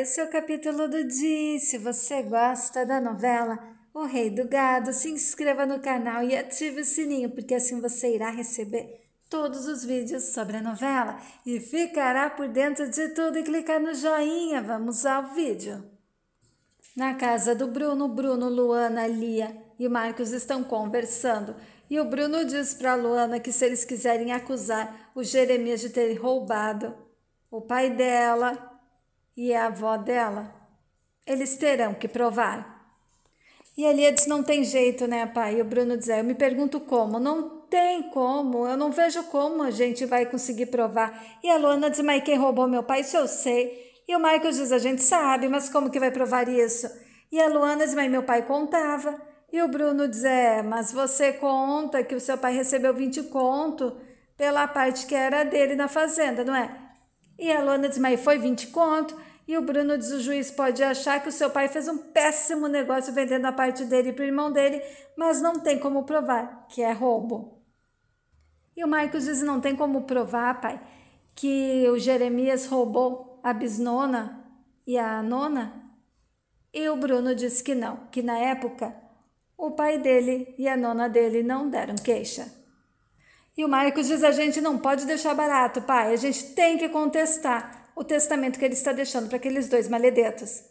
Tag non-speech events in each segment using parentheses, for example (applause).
Esse é o capítulo do dia. Se você gosta da novela O Rei do Gado, se inscreva no canal e ative o sininho, porque assim você irá receber todos os vídeos sobre a novela e ficará por dentro de tudo e clicar no joinha. Vamos ao vídeo. Na casa do Bruno, Bruno, Luana, Lia e Marcos estão conversando. E o Bruno diz para Luana que se eles quiserem acusar o Jeremias de ter roubado o pai dela, e a avó dela, eles terão que provar. E a Lia diz: Não tem jeito, né, pai? E o Bruno diz: é, Eu me pergunto como. Não tem como. Eu não vejo como a gente vai conseguir provar. E a Luana diz: Mas quem roubou meu pai? Isso eu sei. E o Michael diz: A gente sabe, mas como que vai provar isso? E a Luana diz: Mas meu pai contava. E o Bruno diz: É, mas você conta que o seu pai recebeu 20 conto pela parte que era dele na fazenda, não é? E a Lona diz, mas foi 20 conto. E o Bruno diz, o juiz pode achar que o seu pai fez um péssimo negócio vendendo a parte dele para o irmão dele, mas não tem como provar que é roubo. E o Marcos diz, não tem como provar, pai, que o Jeremias roubou a bisnona e a nona? E o Bruno diz que não, que na época o pai dele e a nona dele não deram queixa. E o Marcos diz: a gente não pode deixar barato, pai, a gente tem que contestar o testamento que ele está deixando para aqueles dois maledetos.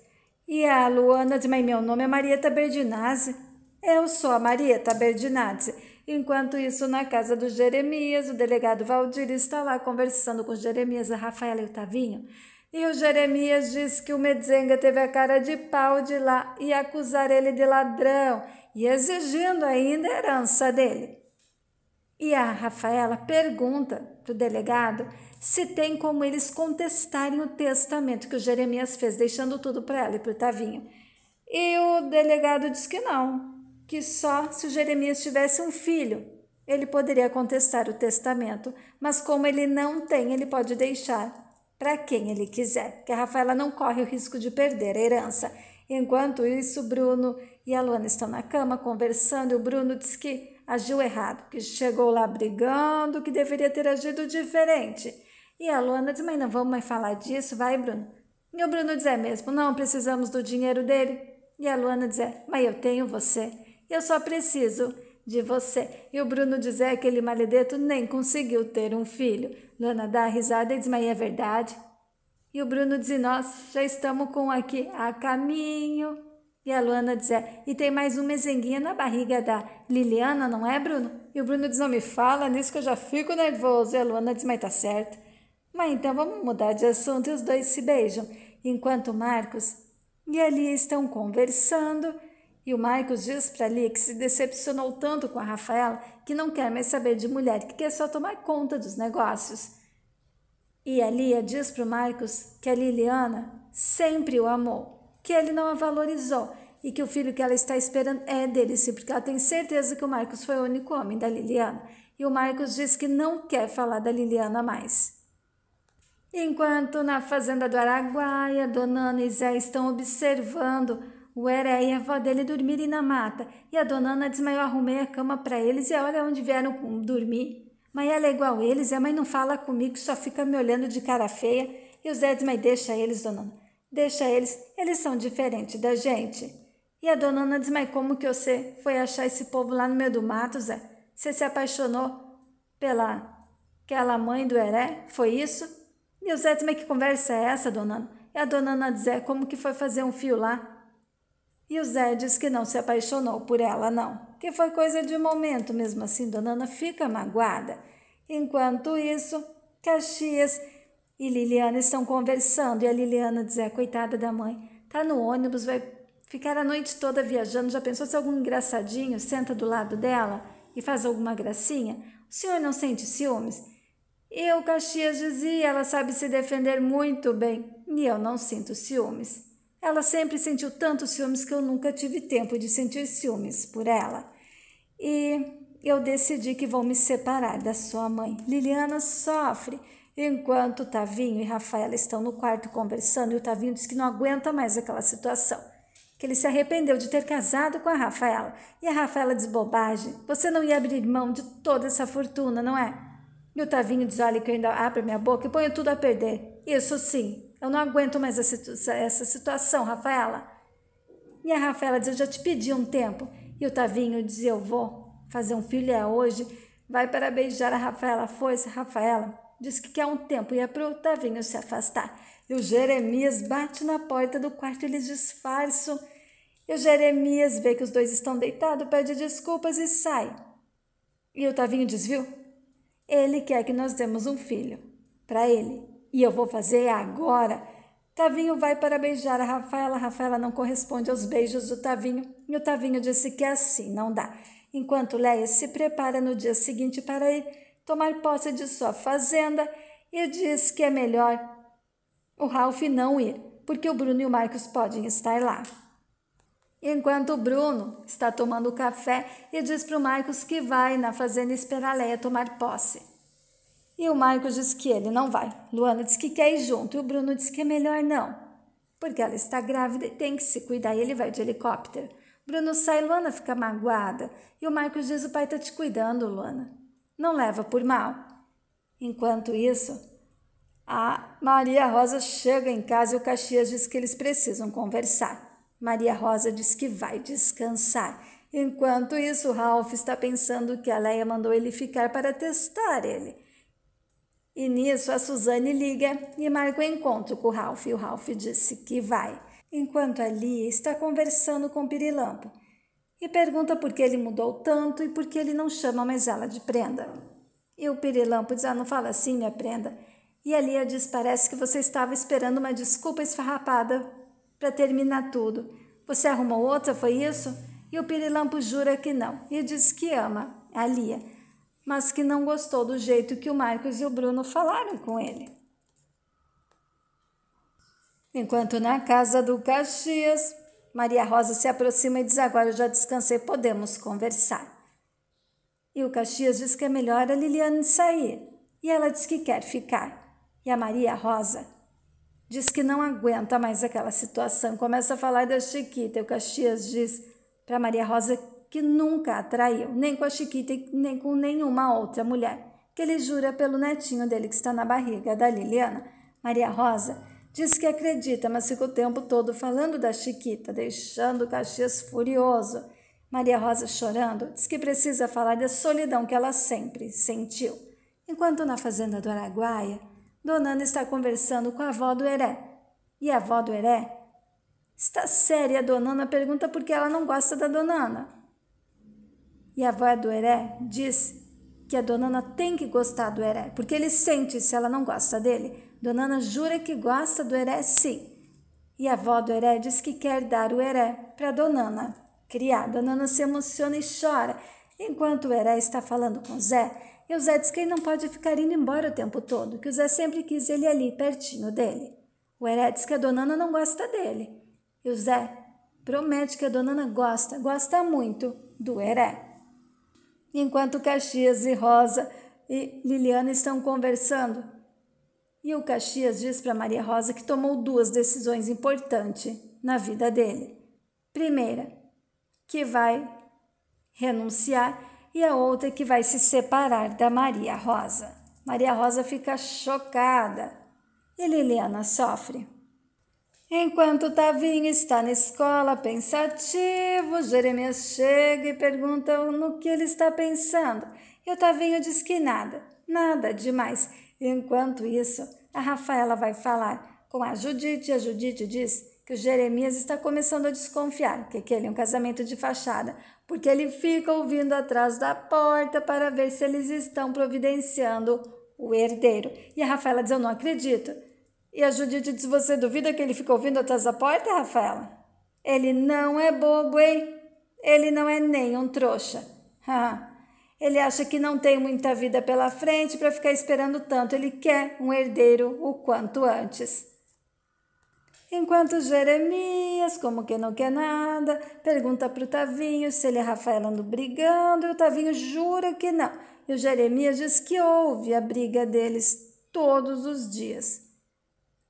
E a Luana diz: mãe, meu nome é Marieta Berdinazzi. Eu sou a Marieta Berdinazzi. Enquanto isso, na casa do Jeremias, o delegado Valdir está lá conversando com Jeremias, a Rafaela e o Tavinho. E o Jeremias diz que o Medzenga teve a cara de pau de lá e acusar ele de ladrão e exigindo ainda a herança dele. E a Rafaela pergunta para o delegado se tem como eles contestarem o testamento que o Jeremias fez, deixando tudo para ela e para o Tavinho. E o delegado diz que não, que só se o Jeremias tivesse um filho ele poderia contestar o testamento, mas como ele não tem, ele pode deixar para quem ele quiser, que a Rafaela não corre o risco de perder a herança. Enquanto isso, Bruno e a Luana estão na cama conversando, e o Bruno diz que agiu errado, que chegou lá brigando, que deveria ter agido diferente. E a Luana diz: Mas não vamos mais falar disso, vai, Bruno. E o Bruno diz: É mesmo, não precisamos do dinheiro dele. E a Luana diz: é, Mas eu tenho você, eu só preciso de você. E o Bruno diz: É, aquele maledeto nem conseguiu ter um filho. Luana dá a risada e diz: Mas é verdade. E o Bruno diz: Nós já estamos com aqui a caminho. E a Luana diz: é, e tem mais uma mesenguinha na barriga da Liliana, não é, Bruno? E o Bruno diz: não me fala nisso que eu já fico nervoso. E a Luana diz: mas tá certo. Mas então vamos mudar de assunto e os dois se beijam, enquanto Marcos e a Lia estão conversando. E o Marcos diz para Lia que se decepcionou tanto com a Rafaela que não quer mais saber de mulher, que quer só tomar conta dos negócios. E a Lia diz para o Marcos que a Liliana sempre o amou, que ele não a valorizou e que o filho que ela está esperando é dele, sim, porque ela tem certeza que o Marcos foi o único homem da Liliana. E o Marcos diz que não quer falar da Liliana mais. Enquanto na fazenda do Araguaia, Dona Ana e Zé estão observando o Heré e a avó dele dormirem na mata, e a Dona Ana desmaiou, arrumei a cama para eles e olha onde vieram dormir. Mas ela é igual eles, a mãe não fala comigo, só fica me olhando de cara feia. E o Zé diz, mas deixa eles, Dona Ana, deixa eles, eles são diferentes da gente. E a dona Ana diz: Mas como que você foi achar esse povo lá no meio do mato, Zé? Você se apaixonou pela aquela mãe do Heré? Foi isso? E o Zé diz: Mas é que conversa é essa, dona Ana? E a dona Ana diz: É como que foi fazer um fio lá? E o Zé diz que não se apaixonou por ela, não. Que foi coisa de momento, mesmo assim, dona Ana fica magoada. Enquanto isso, Caxias e Liliana estão conversando e a Liliana diz: é, coitada da mãe, tá no ônibus, vai Ficar a noite toda viajando, já pensou se algum engraçadinho senta do lado dela e faz alguma gracinha? O senhor não sente ciúmes? Eu, Caxias, dizia, ela sabe se defender muito bem e eu não sinto ciúmes. Ela sempre sentiu tantos ciúmes que eu nunca tive tempo de sentir ciúmes por ela. E eu decidi que vou me separar da sua mãe. Liliana sofre. Enquanto Tavinho e Rafaela estão no quarto conversando, e o Tavinho diz que não aguenta mais aquela situação que ele se arrependeu de ter casado com a Rafaela. E a Rafaela diz bobagem, você não ia abrir mão de toda essa fortuna, não é? E o Tavinho diz, olha que eu ainda abro minha boca e ponho tudo a perder. Isso sim, eu não aguento mais essa situação, Rafaela. E a Rafaela diz, eu já te pedi um tempo. E o Tavinho diz, eu vou fazer um filho é hoje. Vai para beijar a Rafaela, foi-se, Rafaela. Diz que quer um tempo e é para o Tavinho se afastar. E o Jeremias bate na porta do quarto e disfarçam. E o Jeremias vê que os dois estão deitados, pede desculpas e sai. E o Tavinho desviu. Ele quer que nós demos um filho para ele. E eu vou fazer agora. Tavinho vai para beijar a Rafaela. A Rafaela não corresponde aos beijos do Tavinho. E o Tavinho disse que é assim não dá. Enquanto Leia se prepara no dia seguinte para ir tomar posse de sua fazenda e diz que é melhor o Ralph não ir, porque o Bruno e o Marcos podem estar lá. Enquanto o Bruno está tomando café e diz para o Marcos que vai na fazenda esperar a Leia tomar posse. E o Marcos diz que ele não vai. Luana diz que quer ir junto e o Bruno diz que é melhor não, porque ela está grávida e tem que se cuidar e ele vai de helicóptero. Bruno sai, Luana fica magoada e o Marcos diz: O pai está te cuidando, Luana. Não leva por mal. Enquanto isso, a Maria Rosa chega em casa e o Caxias diz que eles precisam conversar. Maria Rosa diz que vai descansar. Enquanto isso, Ralph está pensando que a Leia mandou ele ficar para testar ele. E nisso, a Suzane liga e marca o um encontro com o Ralph e o Ralph disse que vai. Enquanto a Lia está conversando com o Pirilampo e pergunta por que ele mudou tanto e por que ele não chama mais ela de prenda. E o Pirilampo diz, ah, não fala assim, minha prenda. E a Lia diz: Parece que você estava esperando uma desculpa esfarrapada para terminar tudo. Você arrumou outra, foi isso? E o Pirilampo jura que não e diz que ama a Lia, mas que não gostou do jeito que o Marcos e o Bruno falaram com ele. Enquanto na casa do Caxias, Maria Rosa se aproxima e diz: Agora eu já descansei, podemos conversar. E o Caxias diz que é melhor a Liliane sair. E ela diz que quer ficar. E a Maria Rosa diz que não aguenta mais aquela situação, começa a falar da Chiquita. E o Caxias diz para Maria Rosa que nunca a traiu, nem com a Chiquita, nem com nenhuma outra mulher, que ele jura pelo netinho dele que está na barriga da Liliana. Maria Rosa diz que acredita, mas fica o tempo todo falando da Chiquita, deixando o Caxias furioso. Maria Rosa, chorando, diz que precisa falar da solidão que ela sempre sentiu. Enquanto na fazenda do Araguaia, Dona está conversando com a avó do Heré. E a avó do Heré? Está séria, a Dona pergunta por que ela não gosta da Dona E a avó do Heré diz que a Dona tem que gostar do Heré, porque ele sente se ela não gosta dele. Dona jura que gosta do Heré sim. E a avó do Heré diz que quer dar o Heré para Dona Ana criar. Dona se emociona e chora. Enquanto o Heré está falando com Zé, e o Zé diz que ele não pode ficar indo embora o tempo todo, que o Zé sempre quis ele ali, pertinho dele. O Heré diz que a dona Ana não gosta dele. E o Zé promete que a dona Ana gosta, gosta muito do Heré. Enquanto Caxias e Rosa e Liliana estão conversando, e o Caxias diz para Maria Rosa que tomou duas decisões importantes na vida dele. Primeira, que vai renunciar e a outra que vai se separar da Maria Rosa. Maria Rosa fica chocada e Liliana sofre. Enquanto Tavinho está na escola pensativo, Jeremias chega e pergunta no que ele está pensando. E o Tavinho diz que nada, nada demais. Enquanto isso, a Rafaela vai falar com a Judite e a Judite diz que o Jeremias está começando a desconfiar que aquele é um casamento de fachada, porque ele fica ouvindo atrás da porta para ver se eles estão providenciando o herdeiro. E a Rafaela diz: Eu não acredito. E a Judite diz: Você duvida que ele fica ouvindo atrás da porta, Rafaela? Ele não é bobo, hein? Ele não é nem um trouxa. (laughs) Ah, ele acha que não tem muita vida pela frente para ficar esperando tanto. Ele quer um herdeiro o quanto antes. Enquanto Jeremias, como que não quer nada, pergunta para o Tavinho se ele e a Rafaela andam brigando, e o Tavinho jura que não. E o Jeremias diz que ouve a briga deles todos os dias.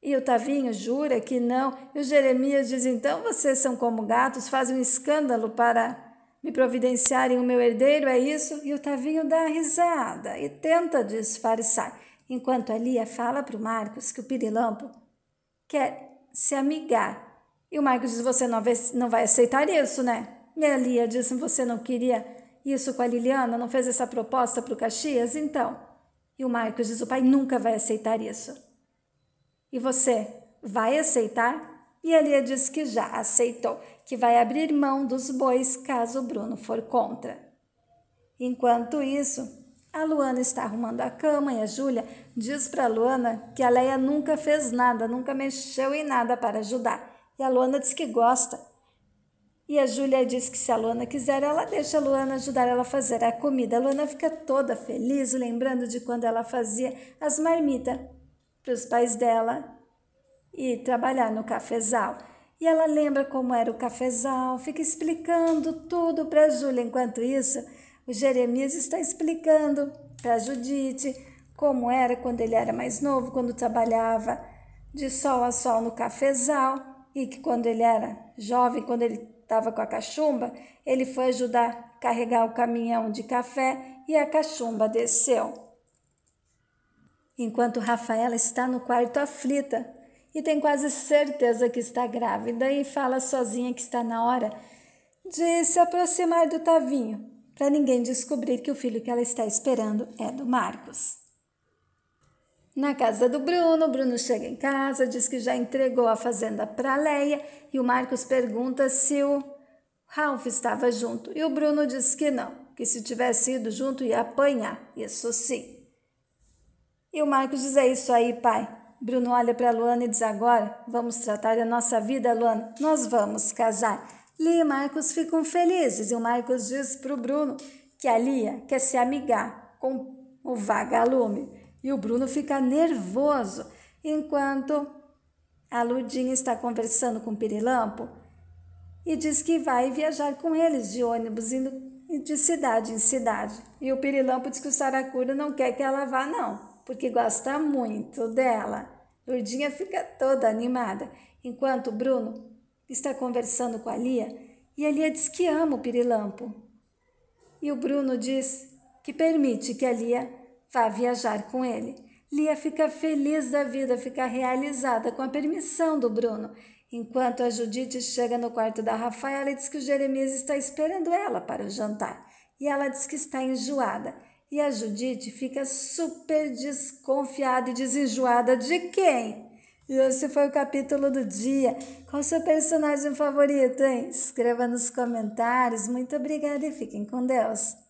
E o Tavinho jura que não, e o Jeremias diz: então vocês são como gatos, fazem um escândalo para me providenciarem o meu herdeiro, é isso? E o Tavinho dá risada e tenta disfarçar, enquanto a Lia fala para o Marcos que o Pirilampo quer se amigar. E o Marcos disse: Você não vai aceitar isso, né? E a Lia disse: assim, Você não queria isso com a Liliana? Não fez essa proposta para o Caxias? Então. E o Marcos diz: O pai nunca vai aceitar isso. E você vai aceitar? E a Lia diz que já aceitou, que vai abrir mão dos bois caso o Bruno for contra. Enquanto isso, a Luana está arrumando a cama e a Júlia diz para a Luana que a Leia nunca fez nada, nunca mexeu em nada para ajudar. E a Luana diz que gosta. E a Júlia diz que se a Luana quiser, ela deixa a Luana ajudar ela a fazer a comida. A Luana fica toda feliz, lembrando de quando ela fazia as marmitas para os pais dela e trabalhar no cafezal. E ela lembra como era o cafezal, fica explicando tudo para a Júlia. Enquanto isso, o Jeremias está explicando para Judite como era quando ele era mais novo, quando trabalhava de sol a sol no cafezal e que quando ele era jovem, quando ele estava com a cachumba, ele foi ajudar a carregar o caminhão de café e a cachumba desceu. Enquanto Rafaela está no quarto aflita e tem quase certeza que está grávida e fala sozinha que está na hora de se aproximar do Tavinho, para ninguém descobrir que o filho que ela está esperando é do Marcos. Na casa do Bruno, o Bruno chega em casa, diz que já entregou a fazenda para Leia e o Marcos pergunta se o Ralph estava junto. E o Bruno diz que não, que se tivesse ido junto ia apanhar, isso sim. E o Marcos diz: É isso aí, pai. Bruno olha para Luana e diz: Agora vamos tratar da nossa vida, Luana. Nós vamos casar. Lia e Marcos ficam felizes e o Marcos diz para o Bruno que a Lia quer se amigar com o vagalume e o Bruno fica nervoso enquanto a Ludinha está conversando com o Pirilampo e diz que vai viajar com eles de ônibus indo de cidade em cidade. E o Pirilampo diz que o Saracura não quer que ela vá, não, porque gosta muito dela. Lurdinha fica toda animada, enquanto o Bruno está conversando com a Lia e a Lia diz que ama o pirilampo. E o Bruno diz que permite que a Lia vá viajar com ele. Lia fica feliz da vida, fica realizada com a permissão do Bruno. Enquanto a Judite chega no quarto da Rafaela e diz que o Jeremias está esperando ela para o jantar. E ela diz que está enjoada. E a Judite fica super desconfiada e desenjoada de quem? E esse foi o capítulo do dia. Qual o seu personagem favorito, hein? Escreva nos comentários. Muito obrigada e fiquem com Deus.